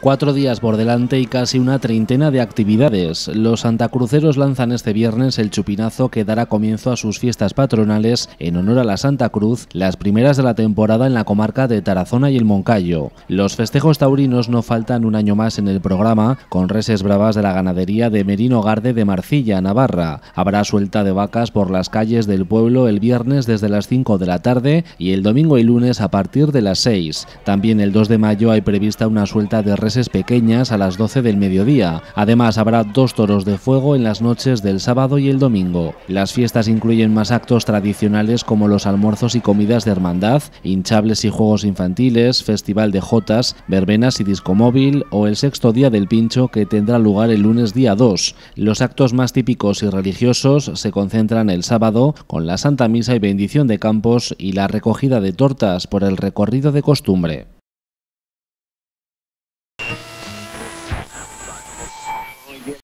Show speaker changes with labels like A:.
A: Cuatro días por delante y casi una treintena de actividades. Los santacruceros lanzan este viernes el chupinazo que dará comienzo a sus fiestas patronales en honor a la Santa Cruz, las primeras de la temporada en la comarca de Tarazona y el Moncayo. Los festejos taurinos no faltan un año más en el programa, con reses bravas de la ganadería de Merino Garde de Marcilla, Navarra. Habrá suelta de vacas por las calles del pueblo el viernes desde las 5 de la tarde y el domingo y lunes a partir de las 6. También el 2 de mayo hay prevista una suelta de reses pequeñas a las 12 del mediodía. Además, habrá dos toros de fuego en las noches del sábado y el domingo. Las fiestas incluyen más actos tradicionales como los almuerzos y comidas de hermandad, hinchables y juegos infantiles, festival de jotas, verbenas y disco móvil o el sexto día del pincho que tendrá lugar el lunes día 2. Los actos más típicos y religiosos se concentran el sábado con la Santa Misa y bendición de campos y la recogida de tortas por el recorrido de costumbre.